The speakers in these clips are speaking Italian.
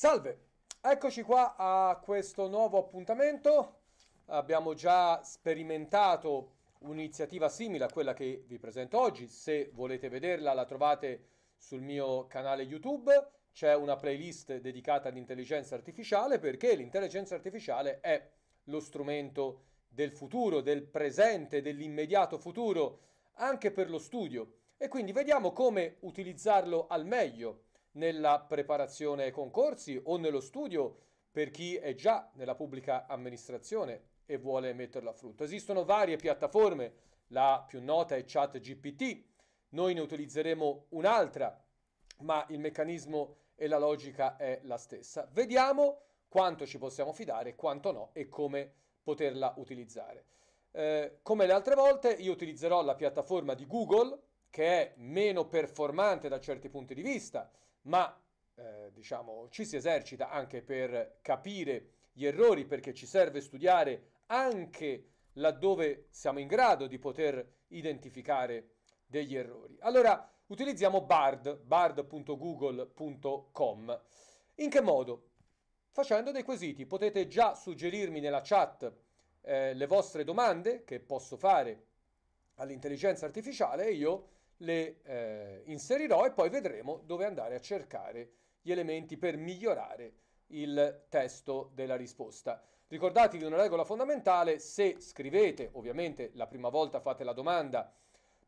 Salve, eccoci qua a questo nuovo appuntamento. Abbiamo già sperimentato un'iniziativa simile a quella che vi presento oggi. Se volete vederla la trovate sul mio canale YouTube. C'è una playlist dedicata all'intelligenza artificiale perché l'intelligenza artificiale è lo strumento del futuro, del presente, dell'immediato futuro, anche per lo studio. E quindi vediamo come utilizzarlo al meglio nella preparazione ai concorsi o nello studio per chi è già nella pubblica amministrazione e vuole metterlo a frutto. Esistono varie piattaforme, la più nota è ChatGPT, noi ne utilizzeremo un'altra, ma il meccanismo e la logica è la stessa. Vediamo quanto ci possiamo fidare, quanto no e come poterla utilizzare. Eh, come le altre volte io utilizzerò la piattaforma di Google che è meno performante da certi punti di vista, ma eh, diciamo, ci si esercita anche per capire gli errori perché ci serve studiare anche laddove siamo in grado di poter identificare degli errori. Allora utilizziamo bard, bard.google.com. In che modo? Facendo dei quesiti. Potete già suggerirmi nella chat eh, le vostre domande che posso fare all'intelligenza artificiale e io le eh, inserirò e poi vedremo dove andare a cercare gli elementi per migliorare il testo della risposta. Ricordatevi una regola fondamentale, se scrivete, ovviamente la prima volta fate la domanda,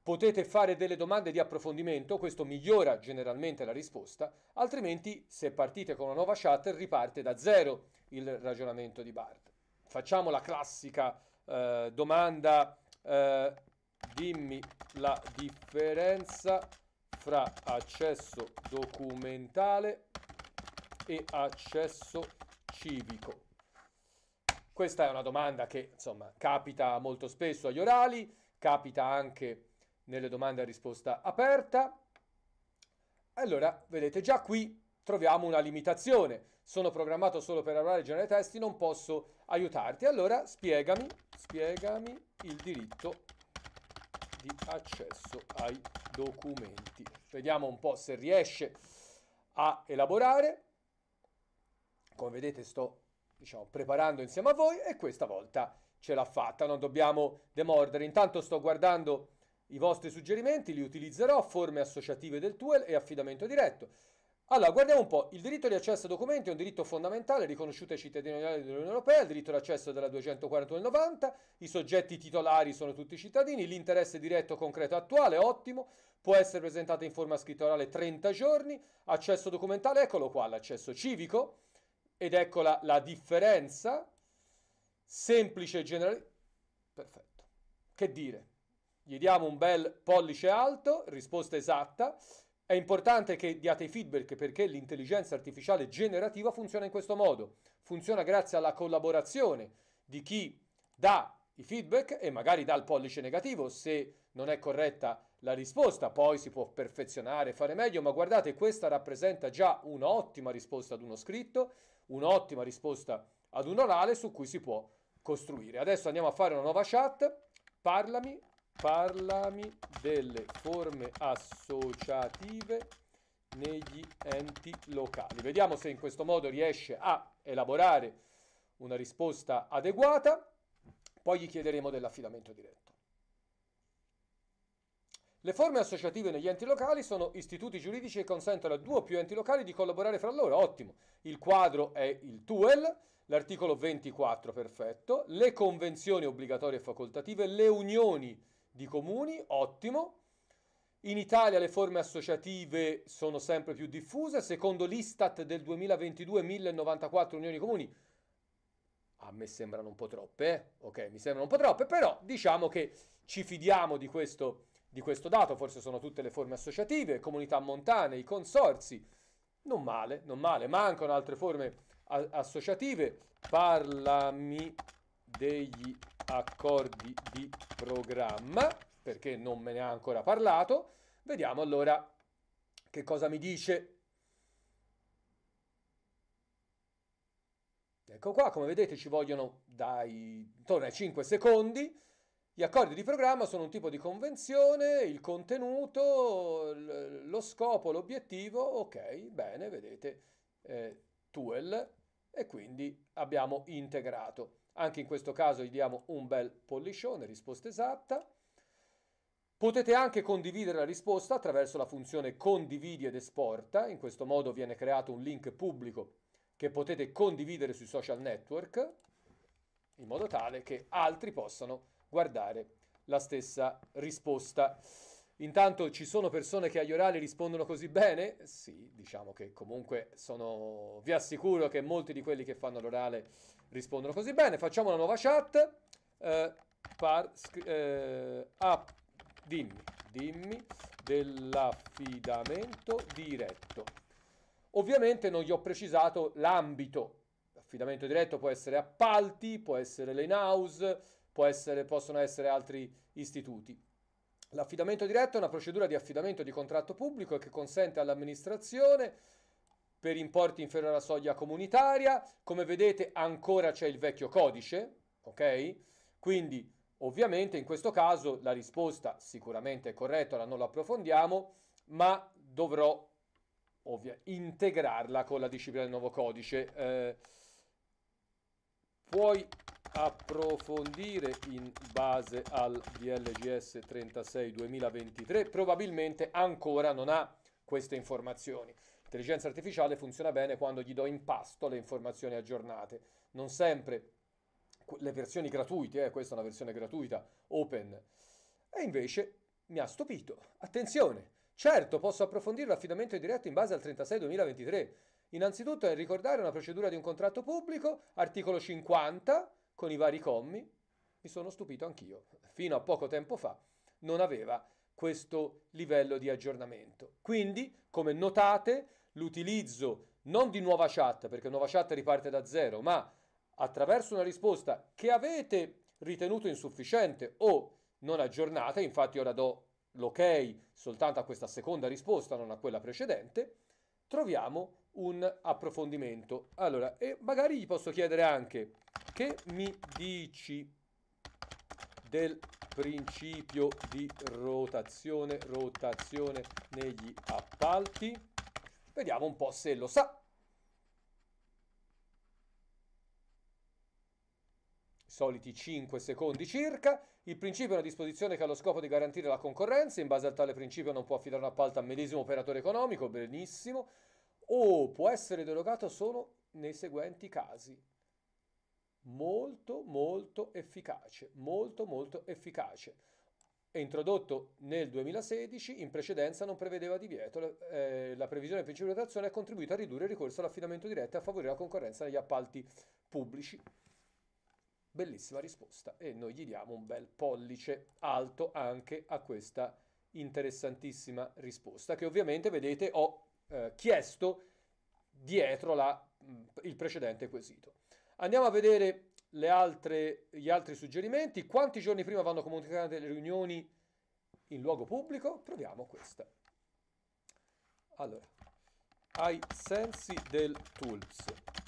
potete fare delle domande di approfondimento, questo migliora generalmente la risposta, altrimenti se partite con una nuova chat riparte da zero il ragionamento di Bart. Facciamo la classica eh, domanda eh, dimmi la differenza fra accesso documentale e accesso civico. Questa è una domanda che insomma capita molto spesso agli orali, capita anche nelle domande a risposta aperta. Allora, vedete, già qui troviamo una limitazione. Sono programmato solo per lavorare genere testi, non posso aiutarti. Allora, spiegami, spiegami il diritto di accesso ai documenti. Vediamo un po' se riesce a elaborare. Come vedete sto diciamo, preparando insieme a voi e questa volta ce l'ha fatta, non dobbiamo demordere. Intanto sto guardando i vostri suggerimenti, li utilizzerò, forme associative del TUEL e affidamento diretto. Allora, guardiamo un po'. Il diritto di accesso ai documenti è un diritto fondamentale riconosciuto ai cittadini dell'Unione Europea, il diritto di accesso è della 241 del 90, i soggetti titolari sono tutti i cittadini, l'interesse diretto, concreto e attuale, ottimo, può essere presentato in forma scrittorale 30 giorni, accesso documentale, eccolo qua, l'accesso civico, ed eccola la differenza, semplice e generale... Perfetto. Che dire? Gli diamo un bel pollice alto, risposta esatta. È importante che diate i feedback perché l'intelligenza artificiale generativa funziona in questo modo. Funziona grazie alla collaborazione di chi dà i feedback e magari dà il pollice negativo se non è corretta la risposta, poi si può perfezionare, fare meglio, ma guardate, questa rappresenta già un'ottima risposta ad uno scritto, un'ottima risposta ad un orale su cui si può costruire. Adesso andiamo a fare una nuova chat, parlami Parlami delle forme associative negli enti locali. Vediamo se in questo modo riesce a elaborare una risposta adeguata, poi gli chiederemo dell'affidamento diretto. Le forme associative negli enti locali sono istituti giuridici che consentono a due o più enti locali di collaborare fra loro. Ottimo. Il quadro è il TUEL, l'articolo 24, perfetto. Le convenzioni obbligatorie e facoltative, le unioni di comuni, ottimo. In Italia le forme associative sono sempre più diffuse, secondo l'Istat del 2022 1094 unioni comuni. A me sembrano un po' troppe, eh? ok, mi sembrano un po' troppe, però diciamo che ci fidiamo di questo, di questo dato, forse sono tutte le forme associative, comunità montane, i consorzi, non male, non male, mancano altre forme associative. Parlami degli accordi di programma, perché non me ne ha ancora parlato. Vediamo allora che cosa mi dice. Ecco qua, come vedete ci vogliono dai, intorno ai 5 secondi. Gli accordi di programma sono un tipo di convenzione, il contenuto, lo scopo, l'obiettivo, ok, bene, vedete, eh, TUEL, e quindi abbiamo integrato. Anche in questo caso gli diamo un bel pollicione, risposta esatta. Potete anche condividere la risposta attraverso la funzione condividi ed esporta, in questo modo viene creato un link pubblico che potete condividere sui social network, in modo tale che altri possano guardare la stessa risposta. Intanto ci sono persone che agli orali rispondono così bene? Sì, diciamo che comunque sono, vi assicuro che molti di quelli che fanno l'orale rispondono così bene. Facciamo una nuova chat. Eh, par, eh, ah, dimmi, dimmi dell'affidamento diretto. Ovviamente non gli ho precisato l'ambito. L'affidamento diretto può essere appalti, può essere l'in house, essere, possono essere altri istituti. L'affidamento diretto è una procedura di affidamento di contratto pubblico che consente all'amministrazione per importi inferiori alla soglia comunitaria. Come vedete ancora c'è il vecchio codice, ok? Quindi ovviamente in questo caso la risposta sicuramente è corretta, ora non la approfondiamo, ma dovrò ovvia, integrarla con la disciplina del nuovo codice. Eh, puoi approfondire in base al DLGS 36 2023, probabilmente ancora non ha queste informazioni. L'intelligenza artificiale funziona bene quando gli do in pasto le informazioni aggiornate. Non sempre le versioni gratuite, eh, questa è una versione gratuita, open. E invece mi ha stupito. Attenzione! Certo, posso approfondire l'affidamento diretto in base al 36 2023. Innanzitutto è ricordare una procedura di un contratto pubblico, articolo 50, con i vari commi. Mi sono stupito anch'io. Fino a poco tempo fa non aveva questo livello di aggiornamento. Quindi, come notate, l'utilizzo non di nuova chat, perché nuova chat riparte da zero, ma attraverso una risposta che avete ritenuto insufficiente o non aggiornata, infatti ora do l'ok soltanto a questa seconda risposta, non a quella precedente, troviamo un approfondimento. Allora, e magari gli posso chiedere anche che mi dici del principio di rotazione, rotazione negli appalti? Vediamo un po' se lo sa. soliti 5 secondi circa. Il principio è una disposizione che ha lo scopo di garantire la concorrenza, in base a tale principio non può affidare una appalto al medesimo operatore economico, benissimo, o può essere derogato solo nei seguenti casi. Molto, molto efficace, molto, molto efficace introdotto nel 2016, in precedenza non prevedeva divieto. Eh, la previsione del principio di rotazione ha contribuito a ridurre il ricorso all'affidamento diretto e a favorire la concorrenza negli appalti pubblici. Bellissima risposta e noi gli diamo un bel pollice alto anche a questa interessantissima risposta che ovviamente vedete ho eh, chiesto dietro la, mm, il precedente quesito. Andiamo a vedere altre, gli altri suggerimenti. Quanti giorni prima vanno comunicate le riunioni in luogo pubblico? Proviamo questa. Allora, ai sensi del Tools,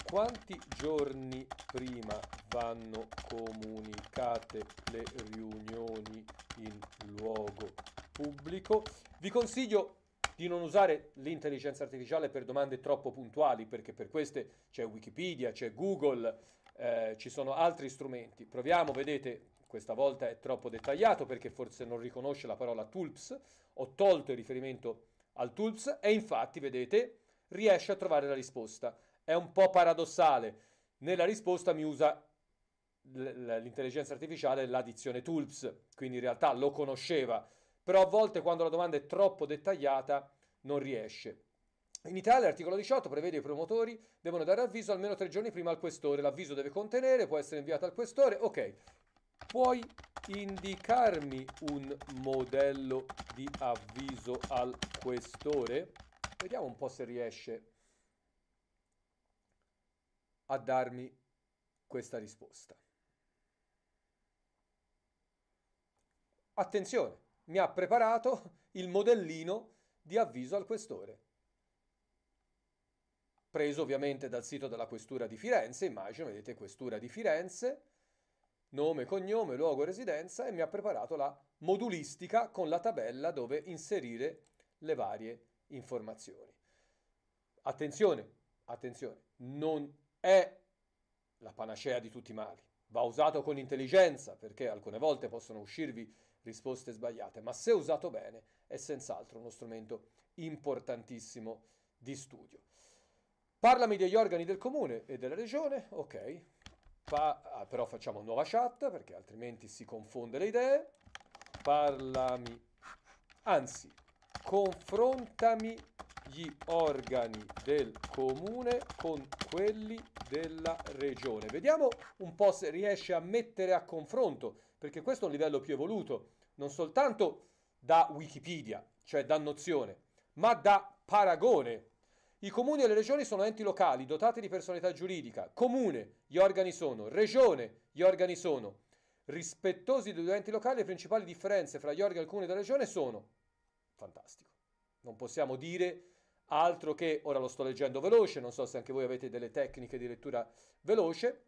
quanti giorni prima vanno comunicate le riunioni in luogo pubblico? Vi consiglio di non usare l'intelligenza artificiale per domande troppo puntuali, perché per queste c'è Wikipedia, c'è Google, eh, ci sono altri strumenti. Proviamo, vedete, questa volta è troppo dettagliato perché forse non riconosce la parola tulps, ho tolto il riferimento al tulps e infatti, vedete, riesce a trovare la risposta. È un po' paradossale, nella risposta mi usa l'intelligenza artificiale l'addizione tulps, quindi in realtà lo conosceva, però a volte quando la domanda è troppo dettagliata non riesce. In Italia l'articolo 18 prevede che i promotori devono dare avviso almeno tre giorni prima al questore. L'avviso deve contenere, può essere inviato al questore. Ok, puoi indicarmi un modello di avviso al questore? Vediamo un po' se riesce a darmi questa risposta. Attenzione, mi ha preparato il modellino di avviso al questore preso ovviamente dal sito della Questura di Firenze, immagino, vedete Questura di Firenze, nome, cognome, luogo, residenza e mi ha preparato la modulistica con la tabella dove inserire le varie informazioni. Attenzione, attenzione, non è la panacea di tutti i mali. Va usato con intelligenza perché alcune volte possono uscirvi risposte sbagliate, ma se usato bene è senz'altro uno strumento importantissimo di studio. Parlami degli organi del comune e della regione, ok, pa- ah, però facciamo nuova chat perché altrimenti si confonde le idee. Parlami, anzi, confrontami gli organi del comune con quelli della regione. Vediamo un po' se riesce a mettere a confronto, perché questo è un livello più evoluto, non soltanto da Wikipedia, cioè da nozione, ma da paragone i comuni e le regioni sono enti locali dotati di personalità giuridica. Comune, gli organi sono. Regione, gli organi sono. Rispettosi dei due enti locali, le principali differenze fra gli organi del comune e della regione sono. Fantastico. Non possiamo dire altro che, ora lo sto leggendo veloce, non so se anche voi avete delle tecniche di lettura veloce.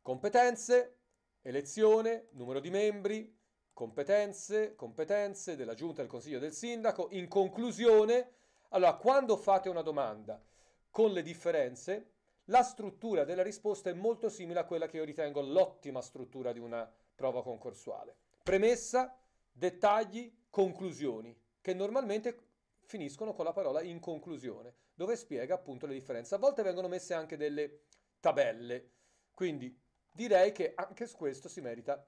Competenze, elezione, numero di membri, competenze, competenze della giunta, del consiglio del sindaco. In conclusione allora, quando fate una domanda con le differenze, la struttura della risposta è molto simile a quella che io ritengo l'ottima struttura di una prova concorsuale. Premessa, dettagli, conclusioni, che normalmente finiscono con la parola in conclusione, dove spiega appunto le differenze. A volte vengono messe anche delle tabelle, quindi direi che anche su questo si merita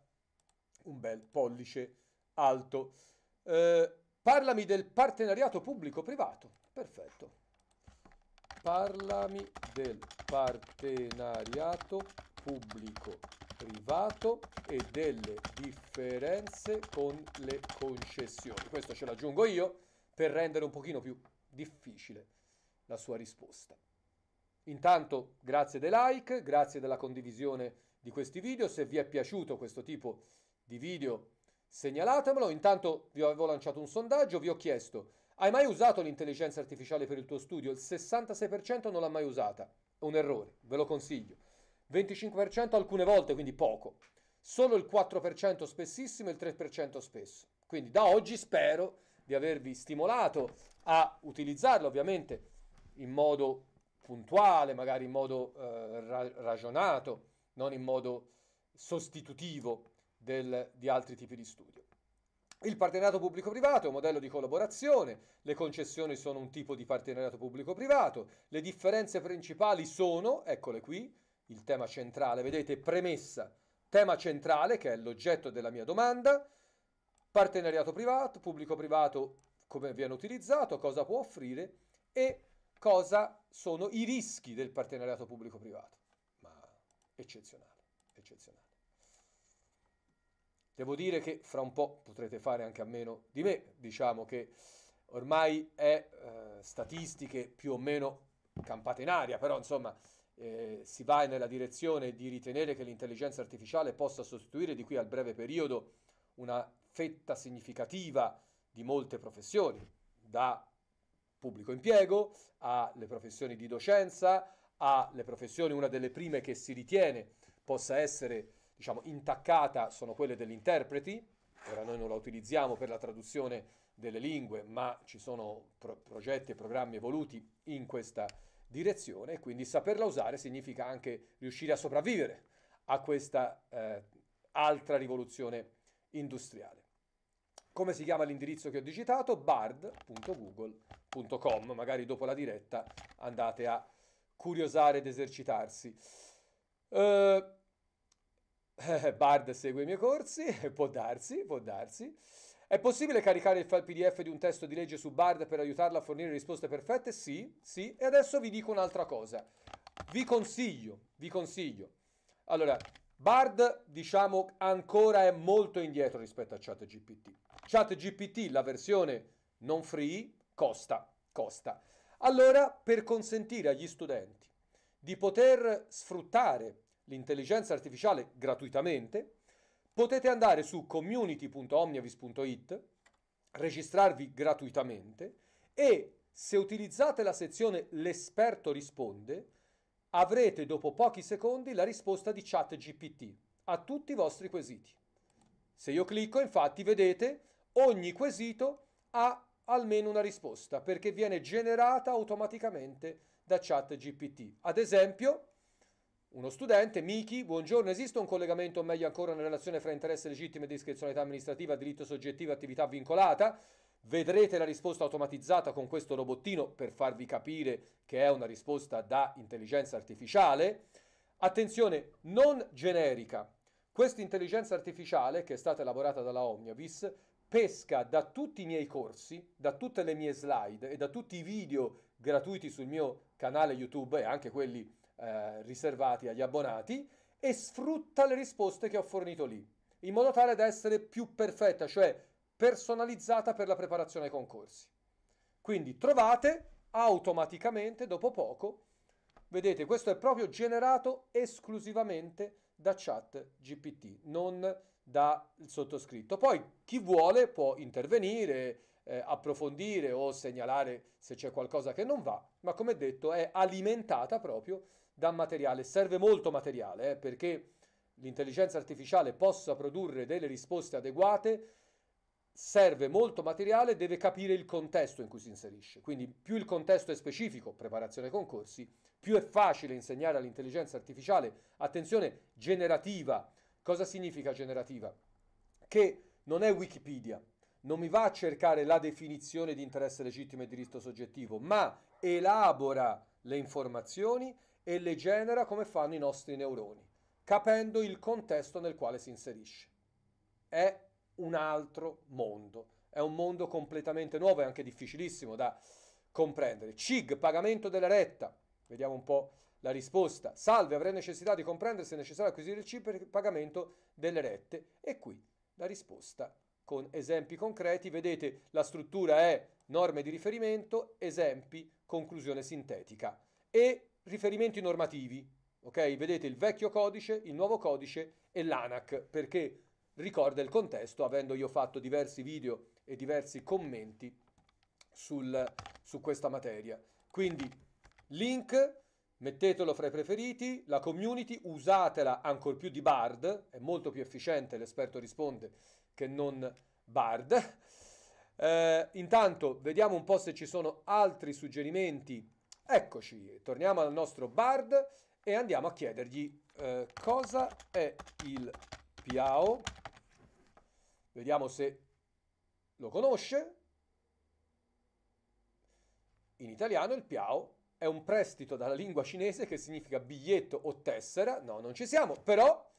un bel pollice alto. Eh, Parlami del partenariato pubblico-privato. Perfetto. Parlami del partenariato pubblico-privato e delle differenze con le concessioni. Questo ce l'aggiungo io per rendere un pochino più difficile la sua risposta. Intanto grazie dei like, grazie della condivisione di questi video, se vi è piaciuto questo tipo di video Segnalatemelo, intanto vi avevo lanciato un sondaggio, vi ho chiesto, hai mai usato l'intelligenza artificiale per il tuo studio? Il 66% non l'ha mai usata, un errore, ve lo consiglio. 25% alcune volte, quindi poco. Solo il 4% spessissimo e il 3% spesso. Quindi da oggi spero di avervi stimolato a utilizzarlo, ovviamente in modo puntuale, magari in modo eh, ra- ragionato, non in modo sostitutivo del, di altri tipi di studio. Il partenariato pubblico-privato è un modello di collaborazione, le concessioni sono un tipo di partenariato pubblico-privato, le differenze principali sono, eccole qui, il tema centrale, vedete premessa, tema centrale che è l'oggetto della mia domanda, partenariato privato, pubblico-privato come viene utilizzato, cosa può offrire e cosa sono i rischi del partenariato pubblico-privato. Ma eccezionale, eccezionale. Devo dire che fra un po' potrete fare anche a meno di me, diciamo che ormai è eh, statistiche più o meno campate in aria, però insomma eh, si va nella direzione di ritenere che l'intelligenza artificiale possa sostituire di qui al breve periodo una fetta significativa di molte professioni, da pubblico impiego alle professioni di docenza, alle professioni, una delle prime che si ritiene possa essere diciamo, intaccata sono quelle degli interpreti, ora noi non la utilizziamo per la traduzione delle lingue, ma ci sono pro- progetti e programmi evoluti in questa direzione quindi saperla usare significa anche riuscire a sopravvivere a questa eh, altra rivoluzione industriale. Come si chiama l'indirizzo che ho digitato? bard.google.com. Magari dopo la diretta andate a curiosare ed esercitarsi. Uh, eh, Bard segue i miei corsi, eh, può darsi, può darsi. È possibile caricare il file PDF di un testo di legge su Bard per aiutarla a fornire risposte perfette? Sì, sì. E adesso vi dico un'altra cosa. Vi consiglio, vi consiglio. Allora, Bard, diciamo, ancora è molto indietro rispetto a ChatGPT. ChatGPT, la versione non free, costa, costa. Allora, per consentire agli studenti di poter sfruttare l'intelligenza artificiale gratuitamente, potete andare su community.omniavis.it, registrarvi gratuitamente e se utilizzate la sezione L'esperto risponde, avrete dopo pochi secondi la risposta di ChatGPT a tutti i vostri quesiti. Se io clicco, infatti, vedete, ogni quesito ha almeno una risposta perché viene generata automaticamente da ChatGPT. Ad esempio, uno studente, Miki, buongiorno, esiste un collegamento o meglio ancora una relazione fra interesse legittimo e discrezionalità amministrativa, diritto soggettivo e attività vincolata? Vedrete la risposta automatizzata con questo robottino per farvi capire che è una risposta da intelligenza artificiale. Attenzione, non generica. Questa intelligenza artificiale, che è stata elaborata dalla Omniavis, pesca da tutti i miei corsi, da tutte le mie slide e da tutti i video gratuiti sul mio canale YouTube e anche quelli eh, riservati agli abbonati e sfrutta le risposte che ho fornito lì, in modo tale da essere più perfetta, cioè personalizzata per la preparazione ai concorsi. Quindi trovate automaticamente, dopo poco, vedete, questo è proprio generato esclusivamente da chat GPT, non dal sottoscritto. Poi chi vuole può intervenire, eh, approfondire o segnalare se c'è qualcosa che non va, ma come detto è alimentata proprio da materiale. Serve molto materiale eh, perché l'intelligenza artificiale possa produrre delle risposte adeguate, serve molto materiale, deve capire il contesto in cui si inserisce. Quindi più il contesto è specifico, preparazione concorsi, più è facile insegnare all'intelligenza artificiale, attenzione, generativa. Cosa significa generativa? Che non è Wikipedia, non mi va a cercare la definizione di interesse legittimo e diritto soggettivo, ma elabora le informazioni e le genera come fanno i nostri neuroni, capendo il contesto nel quale si inserisce. È un altro mondo, è un mondo completamente nuovo e anche difficilissimo da comprendere. CIG, pagamento della retta, vediamo un po' la risposta. Salve, avrei necessità di comprendere se è necessario acquisire il CIG per il pagamento delle rette. E qui la risposta con esempi concreti, vedete la struttura è norme di riferimento, esempi, conclusione sintetica e riferimenti normativi, ok? Vedete il vecchio codice, il nuovo codice e l'ANAC, perché ricorda il contesto, avendo io fatto diversi video e diversi commenti sul, su questa materia. Quindi, link, mettetelo fra i preferiti, la community, usatela ancor più di Bard, è molto più efficiente, l'esperto risponde, che non Bard. Eh, intanto, vediamo un po' se ci sono altri suggerimenti Eccoci, torniamo al nostro bard e andiamo a chiedergli eh, cosa è il Piao. Vediamo se lo conosce. In italiano il Piao è un prestito dalla lingua cinese che significa biglietto o tessera. No, non ci siamo, però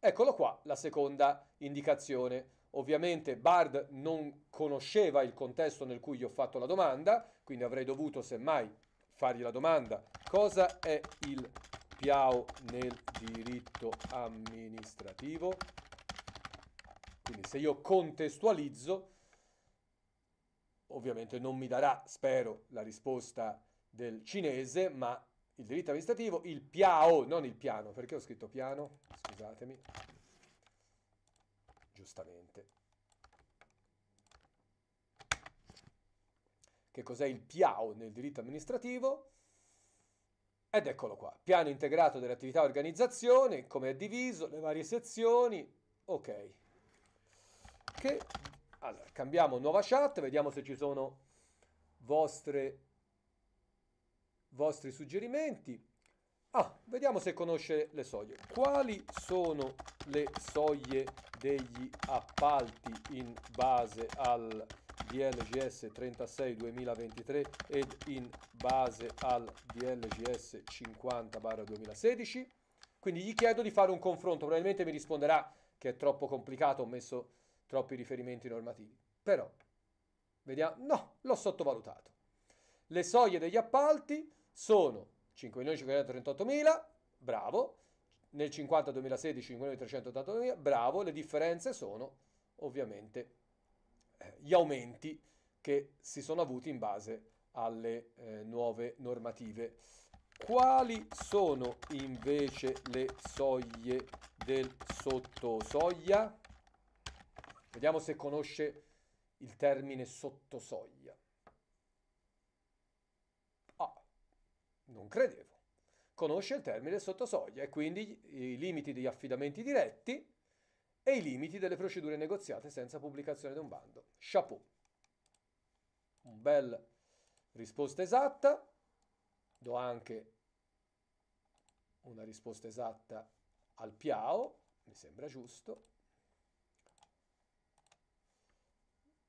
eccolo qua la seconda indicazione. Ovviamente Bard non conosceva il contesto nel cui gli ho fatto la domanda, quindi avrei dovuto semmai fargli la domanda. Cosa è il piao nel diritto amministrativo? Quindi se io contestualizzo, ovviamente non mi darà, spero, la risposta del cinese, ma il diritto amministrativo, il piao, non il piano, perché ho scritto piano? Scusatemi. Giustamente. che cos'è il PIAO nel diritto amministrativo. Ed eccolo qua, piano integrato delle attività organizzazione, come è diviso, le varie sezioni, ok. Che, allora, cambiamo nuova chat, vediamo se ci sono vostre, vostri suggerimenti. Ah, vediamo se conosce le soglie. Quali sono le soglie degli appalti in base al DLGS 36 2023 ed in base al DLGS 50 2016. Quindi gli chiedo di fare un confronto, probabilmente mi risponderà che è troppo complicato, ho messo troppi riferimenti normativi. Però, vediamo, no, l'ho sottovalutato. Le soglie degli appalti sono 5.538.000, bravo, nel 50 2016 5.388.000, bravo, le differenze sono ovviamente gli aumenti che si sono avuti in base alle eh, nuove normative. Quali sono invece le soglie del sottosoglia? Vediamo se conosce il termine sottosoglia. Ah, non credevo. Conosce il termine sottosoglia e quindi i limiti degli affidamenti diretti e i limiti delle procedure negoziate senza pubblicazione di un bando. Chapeau. Un bel risposta esatta. Do anche una risposta esatta al Piao, mi sembra giusto.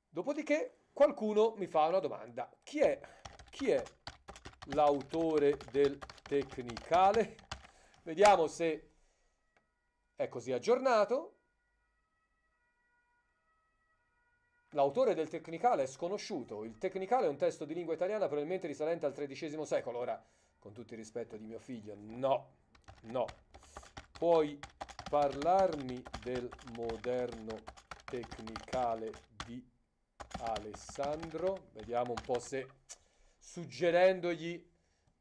Dopodiché qualcuno mi fa una domanda. Chi è, chi è l'autore del tecnicale? Vediamo se è così aggiornato. L'autore del Tecnicale è sconosciuto. Il Tecnicale è un testo di lingua italiana probabilmente risalente al XIII secolo. Ora, con tutto il rispetto di mio figlio, no, no. Puoi parlarmi del moderno Tecnicale di Alessandro? Vediamo un po' se suggerendogli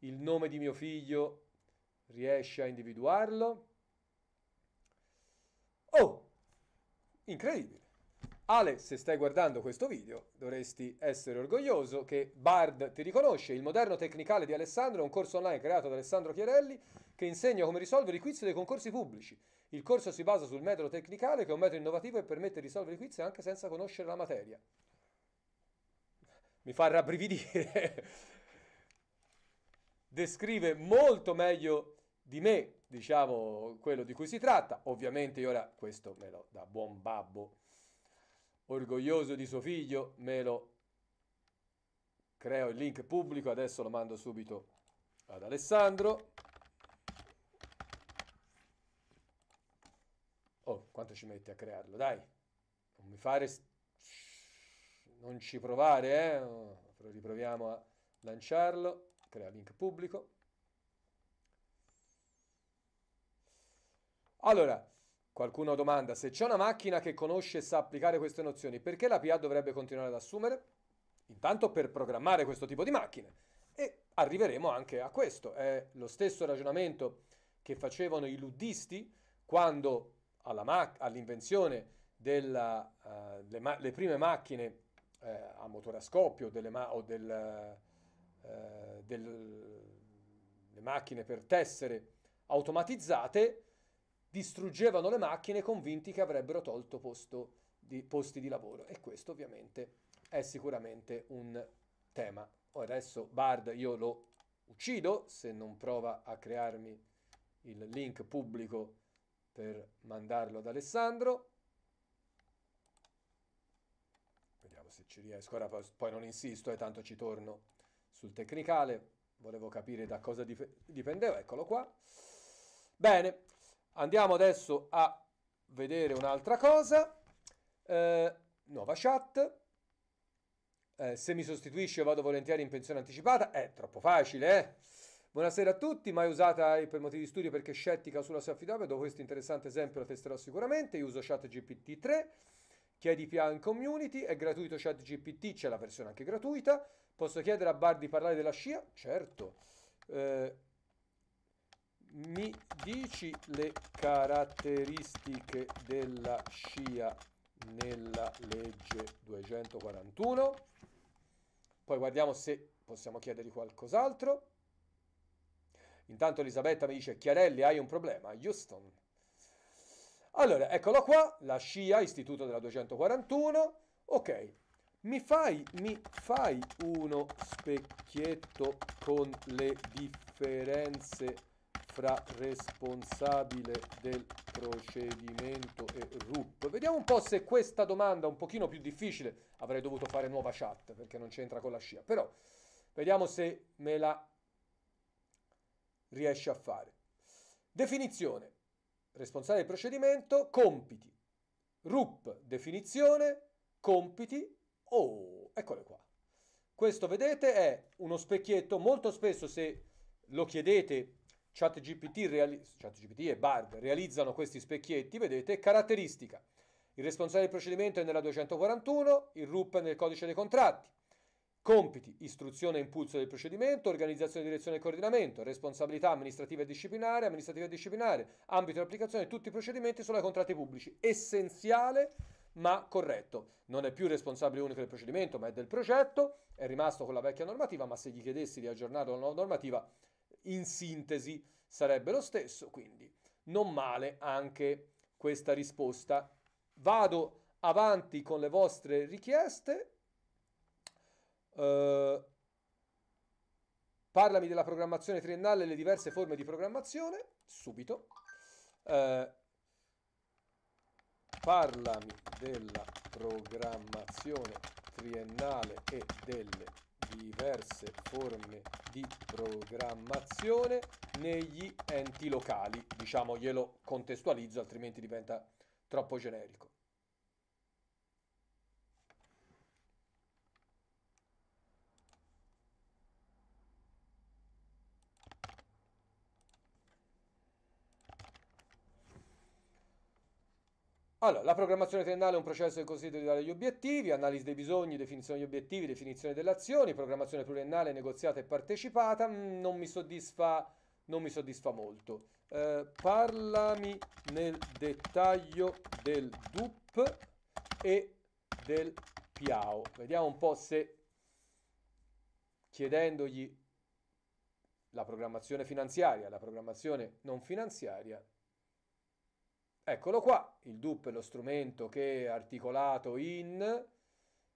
il nome di mio figlio riesce a individuarlo. Oh, incredibile. Ale, se stai guardando questo video, dovresti essere orgoglioso che Bard ti riconosce il moderno tecnicale di Alessandro, è un corso online creato da Alessandro Chiarelli che insegna come risolvere i quiz dei concorsi pubblici. Il corso si basa sul metodo tecnicale, che è un metodo innovativo e permette di risolvere i quiz anche senza conoscere la materia. Mi fa rabbrividire. Descrive molto meglio di me, diciamo, quello di cui si tratta. Ovviamente io ora questo me lo da buon babbo orgoglioso di suo figlio, me lo creo il link pubblico, adesso lo mando subito ad Alessandro. Oh, quanto ci metti a crearlo, dai. Non mi fare... Non ci provare, eh. riproviamo a lanciarlo. Crea link pubblico. Allora, Qualcuno domanda, se c'è una macchina che conosce e sa applicare queste nozioni, perché la PA dovrebbe continuare ad assumere? Intanto per programmare questo tipo di macchine. E arriveremo anche a questo. È lo stesso ragionamento che facevano i luddisti quando eh, ma- all'invenzione delle uh, ma- prime macchine uh, a motore a scoppio ma- o del, uh, del, macchine per tessere automatizzate, distruggevano le macchine convinti che avrebbero tolto di, posti di lavoro. E questo ovviamente è sicuramente un tema. Adesso Bard io lo uccido se non prova a crearmi il link pubblico per mandarlo ad Alessandro. Vediamo se ci riesco. Ora poi non insisto e eh, tanto ci torno sul tecnicale. Volevo capire da cosa dipendeva. Eccolo qua. Bene, Andiamo adesso a vedere un'altra cosa. Eh, nuova chat. Eh, se mi sostituisce vado volentieri in pensione anticipata. È troppo facile, eh? Buonasera a tutti, mai usata per motivi di studio perché scettica sulla sua affidabilità, dopo questo interessante esempio la testerò sicuramente, io uso ChatGPT 3, chiedi PA in community, è gratuito ChatGPT, c'è la versione anche gratuita, posso chiedere a Bar di parlare della scia? Certo. Eh, mi dici le caratteristiche della scia nella legge 241. Poi guardiamo se possiamo chiedergli qualcos'altro. Intanto Elisabetta mi dice, Chiarelli, hai un problema, Houston. Allora, eccolo qua, la scia, istituto della 241. Ok, mi fai, mi fai uno specchietto con le differenze fra responsabile del procedimento e RUP. Vediamo un po' se questa domanda un pochino più difficile avrei dovuto fare nuova chat perché non c'entra con la scia, però vediamo se me la riesce a fare. Definizione. Responsabile del procedimento, compiti. RUP, definizione, compiti. Oh, eccole qua. Questo vedete è uno specchietto, molto spesso se lo chiedete ChatGPT, reali- ChatGPT e Bard realizzano questi specchietti, vedete, caratteristica. Il responsabile del procedimento è nella 241, il RUP è nel codice dei contratti. Compiti, istruzione e impulso del procedimento, organizzazione, direzione e coordinamento, responsabilità amministrativa e disciplinare, amministrativa e disciplinare, ambito di applicazione tutti i procedimenti sono ai contratti pubblici. Essenziale ma corretto. Non è più responsabile unico del procedimento, ma è del progetto, è rimasto con la vecchia normativa, ma se gli chiedessi di aggiornare la nuova normativa in sintesi sarebbe lo stesso, quindi non male anche questa risposta. Vado avanti con le vostre richieste. Uh, parlami della programmazione triennale e le diverse forme di programmazione, subito. Uh, parlami della programmazione triennale e delle diverse forme di programmazione negli enti locali. Diciamo, glielo contestualizzo, altrimenti diventa troppo generico. Allora, la programmazione triennale è un processo che consiste di dare gli obiettivi, analisi dei bisogni, definizione degli obiettivi, definizione delle azioni, programmazione pluriennale negoziata e partecipata, mm, non mi soddisfa, non mi soddisfa molto. Eh, parlami nel dettaglio del DUP e del PIAO. Vediamo un po' se chiedendogli la programmazione finanziaria, la programmazione non finanziaria, Eccolo qua, il DUP è lo strumento che è articolato in,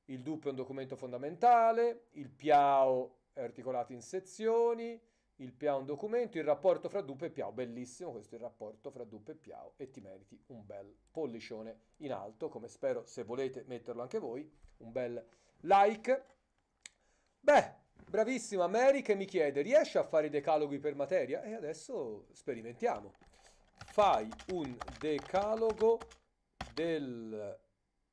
il DUP è un documento fondamentale, il PIAO è articolato in sezioni, il PIAO è un documento, il rapporto fra DUP e PIAO, bellissimo questo è il rapporto fra DUP e PIAO e ti meriti un bel pollicione in alto, come spero se volete metterlo anche voi, un bel like. Beh, bravissima Mary che mi chiede, riesce a fare i decaloghi per materia? E adesso sperimentiamo fai un decalogo del,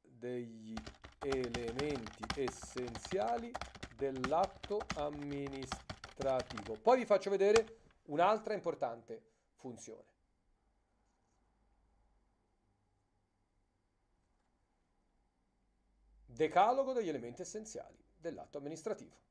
degli elementi essenziali dell'atto amministrativo. Poi vi faccio vedere un'altra importante funzione. Decalogo degli elementi essenziali dell'atto amministrativo.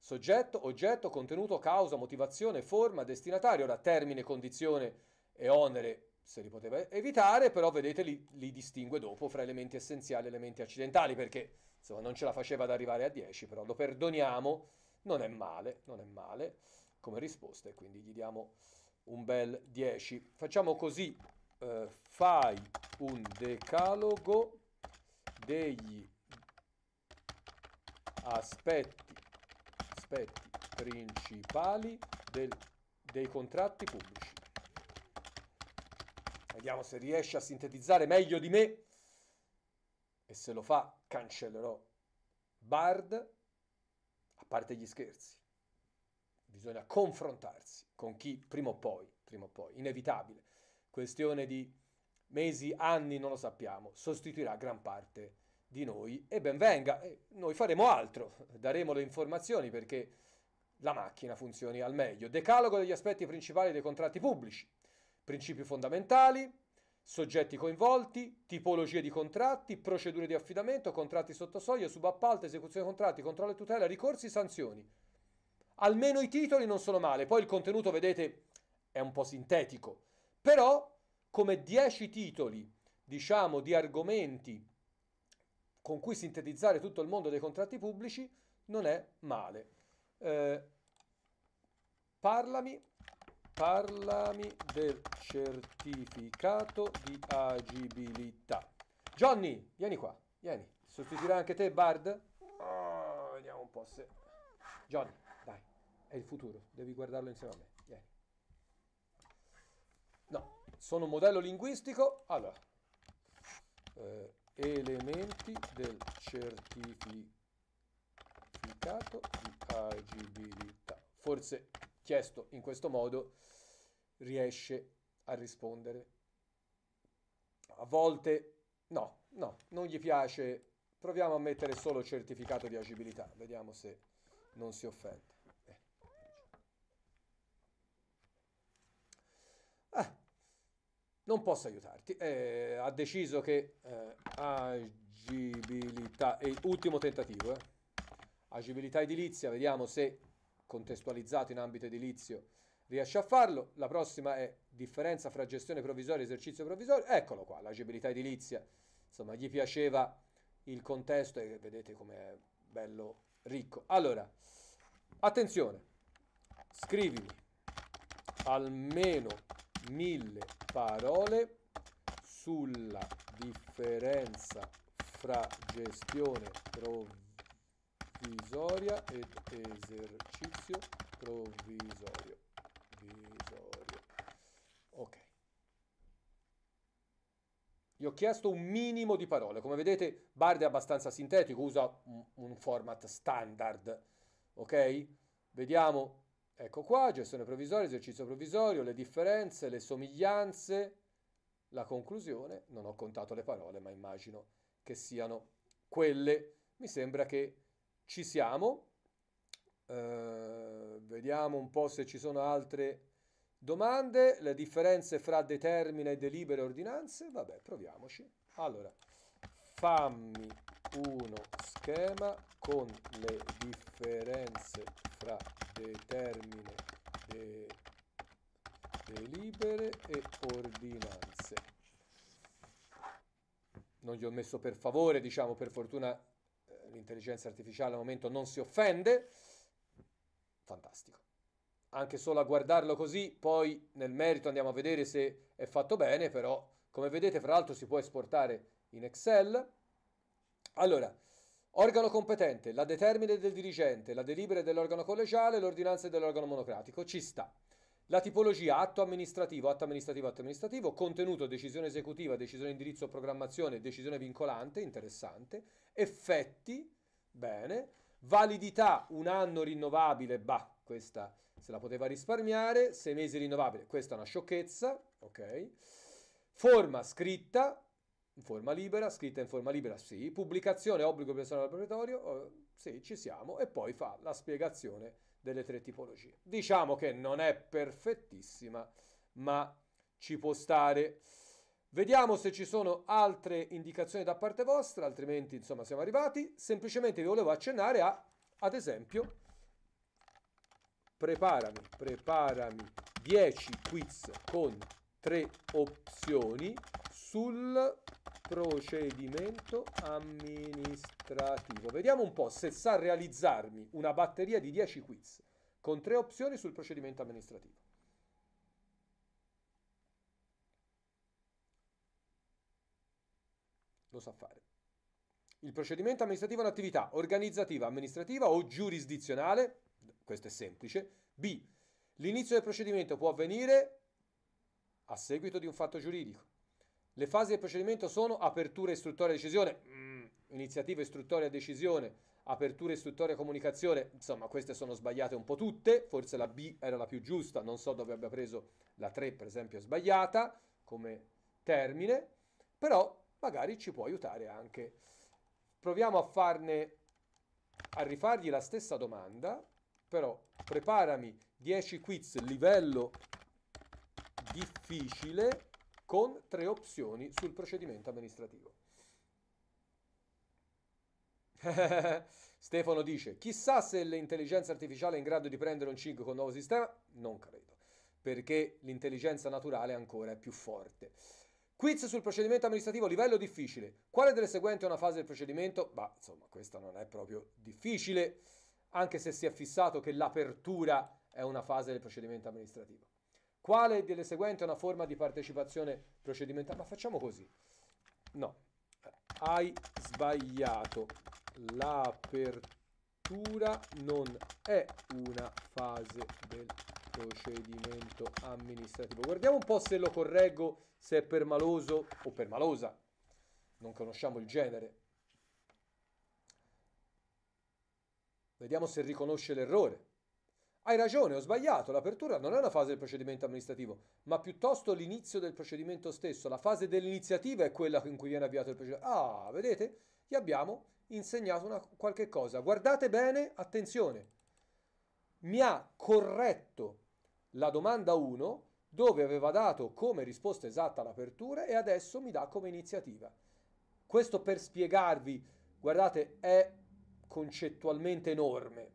Soggetto, oggetto, contenuto, causa, motivazione, forma, destinatario. Ora termine, condizione e onere se li poteva evitare, però vedete li, li distingue dopo fra elementi essenziali e elementi accidentali, perché insomma non ce la faceva ad arrivare a 10, però lo perdoniamo, non è male, non è male come risposta e quindi gli diamo un bel 10. Facciamo così, eh, fai un decalogo degli aspetti aspetti principali del, dei contratti pubblici. Vediamo se riesce a sintetizzare meglio di me e se lo fa cancellerò Bard, a parte gli scherzi. Bisogna confrontarsi con chi prima o poi, prima o poi, inevitabile, questione di mesi, anni, non lo sappiamo, sostituirà gran parte di di noi e ben venga, noi faremo altro, daremo le informazioni perché la macchina funzioni al meglio. Decalogo degli aspetti principali dei contratti pubblici, principi fondamentali, soggetti coinvolti, tipologie di contratti, procedure di affidamento, contratti sotto soglia, subappalto, esecuzione dei contratti, controllo e tutela, ricorsi, sanzioni. Almeno i titoli non sono male, poi il contenuto, vedete, è un po' sintetico, però come 10 titoli, diciamo, di argomenti con cui sintetizzare tutto il mondo dei contratti pubblici non è male. Eh, parlami, parlami del certificato di agibilità. Johnny, vieni qua, vieni. Sostituirà anche te, Bard? Oh, vediamo un po' se... Johnny, dai, è il futuro, devi guardarlo insieme a me, vieni. No, sono un modello linguistico, allora... Eh, elementi del certificato di agibilità. Forse chiesto in questo modo riesce a rispondere. A volte no, no, non gli piace. Proviamo a mettere solo certificato di agibilità, vediamo se non si offende. Eh. Ah, non posso aiutarti. Eh, ha deciso che eh, agibilità e ultimo tentativo. Eh. Agibilità edilizia, vediamo se contestualizzato in ambito edilizio riesce a farlo. La prossima è differenza fra gestione provvisoria e esercizio provvisorio. Eccolo qua, l'agibilità edilizia. Insomma, gli piaceva il contesto e vedete com'è bello ricco. Allora, attenzione, scrivimi almeno mille parole sulla differenza fra gestione provvisoria ed esercizio provvisorio. Visorio. Ok. Gli ho chiesto un minimo di parole. Come vedete, Bard è abbastanza sintetico, usa un, un format standard. Ok? Vediamo Ecco qua, gestione provvisoria, esercizio provvisorio, le differenze, le somiglianze, la conclusione, non ho contato le parole, ma immagino che siano quelle. Mi sembra che ci siamo. Eh, vediamo un po' se ci sono altre domande. Le differenze fra determina e delibere ordinanze. Vabbè, proviamoci. Allora, fammi uno schema con le differenze fra determine de, delibere e ordinanze. Non gli ho messo per favore, diciamo, per fortuna eh, l'intelligenza artificiale al momento non si offende. Fantastico. Anche solo a guardarlo così, poi nel merito andiamo a vedere se è fatto bene, però come vedete fra l'altro si può esportare in Excel. Allora, Organo competente, la determine del dirigente, la delibere dell'organo collegiale, l'ordinanza dell'organo monocratico. Ci sta. La tipologia atto amministrativo, atto amministrativo, atto amministrativo, contenuto, decisione esecutiva, decisione indirizzo, programmazione, decisione vincolante, interessante, effetti, bene, validità un anno rinnovabile, bah, questa se la poteva risparmiare, sei mesi rinnovabile, questa è una sciocchezza, ok, forma scritta, in forma libera, scritta in forma libera, sì. Pubblicazione, obbligo personale al proprietario, oh, sì, ci siamo. E poi fa la spiegazione delle tre tipologie. Diciamo che non è perfettissima, ma ci può stare. Vediamo se ci sono altre indicazioni da parte vostra, altrimenti insomma siamo arrivati. Semplicemente vi volevo accennare a, ad esempio, preparami, preparami 10 quiz con tre opzioni sul procedimento amministrativo. Vediamo un po' se sa realizzarmi una batteria di 10 quiz con tre opzioni sul procedimento amministrativo. Lo sa fare. Il procedimento amministrativo è un'attività organizzativa, amministrativa o giurisdizionale, questo è semplice. B. L'inizio del procedimento può avvenire a seguito di un fatto giuridico. Le fasi del procedimento sono apertura, istruttoria, decisione, mm, iniziativa, istruttoria, decisione, apertura, istruttoria, comunicazione. Insomma, queste sono sbagliate un po' tutte, forse la B era la più giusta, non so dove abbia preso la 3, per esempio, sbagliata come termine, però magari ci può aiutare anche. Proviamo a farne a rifargli la stessa domanda, però preparami 10 quiz livello difficile con tre opzioni sul procedimento amministrativo. Stefano dice, chissà se l'intelligenza artificiale è in grado di prendere un 5 con il nuovo sistema? Non credo, perché l'intelligenza naturale ancora è più forte. Quiz sul procedimento amministrativo, livello difficile. Quale delle seguenti è una fase del procedimento? Bah, insomma, questa non è proprio difficile, anche se si è fissato che l'apertura è una fase del procedimento amministrativo. Quale delle seguenti è una forma di partecipazione procedimentale? Ma facciamo così. No, hai sbagliato. L'apertura non è una fase del procedimento amministrativo. Guardiamo un po' se lo correggo, se è per maloso o per malosa. Non conosciamo il genere. Vediamo se riconosce l'errore hai ragione, ho sbagliato, l'apertura non è una fase del procedimento amministrativo, ma piuttosto l'inizio del procedimento stesso, la fase dell'iniziativa è quella in cui viene avviato il procedimento. Ah, vedete? Gli abbiamo insegnato una, qualche cosa. Guardate bene, attenzione, mi ha corretto la domanda 1 dove aveva dato come risposta esatta l'apertura e adesso mi dà come iniziativa. Questo per spiegarvi, guardate, è concettualmente enorme,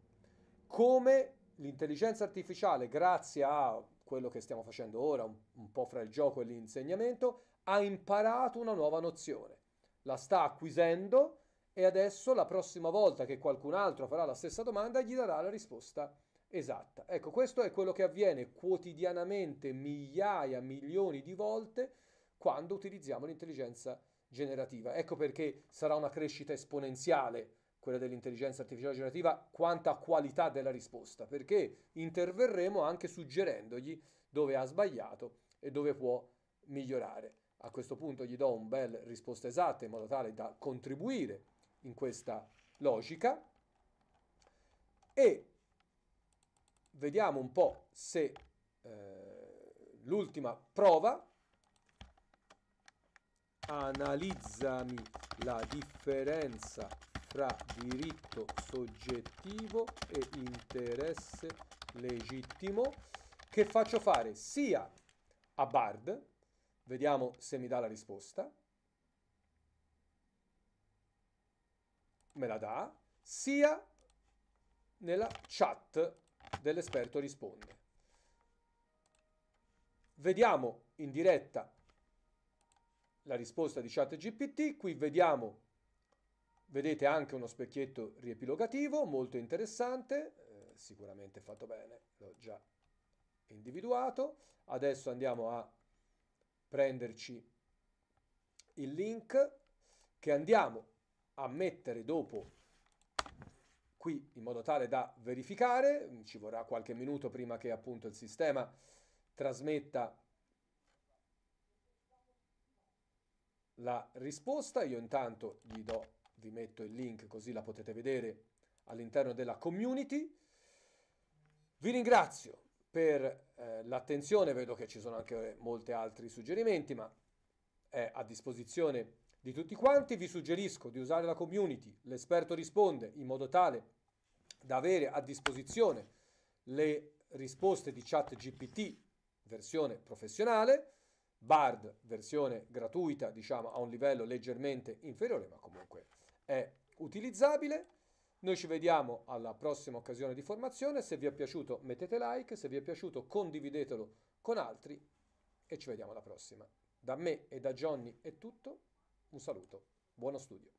come l'intelligenza artificiale, grazie a quello che stiamo facendo ora, un, un po' fra il gioco e l'insegnamento, ha imparato una nuova nozione, la sta acquisendo e adesso la prossima volta che qualcun altro farà la stessa domanda gli darà la risposta esatta. Ecco, questo è quello che avviene quotidianamente migliaia, milioni di volte quando utilizziamo l'intelligenza generativa. Ecco perché sarà una crescita esponenziale quella dell'intelligenza artificiale generativa, quanta qualità della risposta, perché interverremo anche suggerendogli dove ha sbagliato e dove può migliorare. A questo punto gli do un bel risposta esatta in modo tale da contribuire in questa logica e vediamo un po' se eh, l'ultima prova analizzami la differenza tra diritto soggettivo e interesse legittimo che faccio fare sia a Bard, vediamo se mi dà la risposta, me la dà, sia nella chat dell'esperto risponde. Vediamo in diretta la risposta di chat GPT, qui vediamo Vedete anche uno specchietto riepilogativo, molto interessante, eh, sicuramente fatto bene, l'ho già individuato. Adesso andiamo a prenderci il link che andiamo a mettere dopo qui in modo tale da verificare, ci vorrà qualche minuto prima che appunto il sistema trasmetta la risposta, io intanto gli do vi metto il link così la potete vedere all'interno della community. Vi ringrazio per eh, l'attenzione, vedo che ci sono anche molti altri suggerimenti, ma è a disposizione di tutti quanti. Vi suggerisco di usare la community, l'esperto risponde, in modo tale da avere a disposizione le risposte di chat GPT versione professionale, Bard versione gratuita, diciamo a un livello leggermente inferiore, ma comunque è utilizzabile. Noi ci vediamo alla prossima occasione di formazione, se vi è piaciuto mettete like, se vi è piaciuto condividetelo con altri e ci vediamo alla prossima. Da me e da Johnny è tutto, un saluto, buono studio.